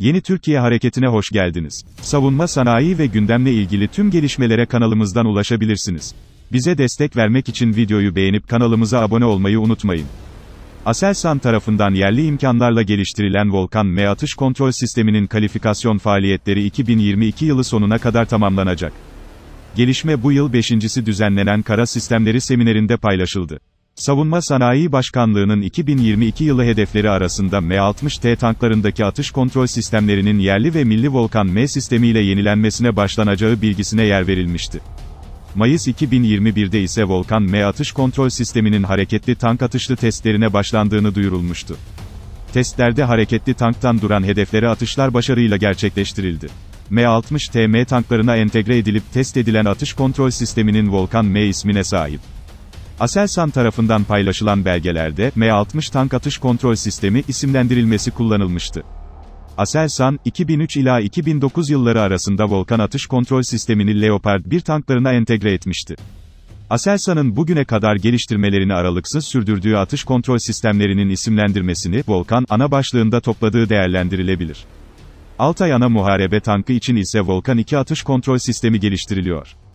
Yeni Türkiye Hareketi'ne hoş geldiniz. Savunma sanayi ve gündemle ilgili tüm gelişmelere kanalımızdan ulaşabilirsiniz. Bize destek vermek için videoyu beğenip kanalımıza abone olmayı unutmayın. Aselsan tarafından yerli imkanlarla geliştirilen Volkan M atış kontrol sisteminin kalifikasyon faaliyetleri 2022 yılı sonuna kadar tamamlanacak. Gelişme bu yıl 5.si düzenlenen Kara Sistemleri seminerinde paylaşıldı. Savunma Sanayi Başkanlığı'nın 2022 yılı hedefleri arasında M-60T tanklarındaki atış kontrol sistemlerinin yerli ve milli Volkan M sistemiyle yenilenmesine başlanacağı bilgisine yer verilmişti. Mayıs 2021'de ise Volkan M atış kontrol sisteminin hareketli tank atışlı testlerine başlandığını duyurulmuştu. Testlerde hareketli tanktan duran hedeflere atışlar başarıyla gerçekleştirildi. M-60TM tanklarına entegre edilip test edilen atış kontrol sisteminin Volkan M ismine sahip. Aselsan tarafından paylaşılan belgelerde, M60 tank atış kontrol sistemi isimlendirilmesi kullanılmıştı. Aselsan, 2003 ila 2009 yılları arasında Volkan atış kontrol sistemini Leopard 1 tanklarına entegre etmişti. Aselsan'ın bugüne kadar geliştirmelerini aralıksız sürdürdüğü atış kontrol sistemlerinin isimlendirmesini, Volkan, ana başlığında topladığı değerlendirilebilir. Altay ana muharebe tankı için ise Volkan 2 atış kontrol sistemi geliştiriliyor.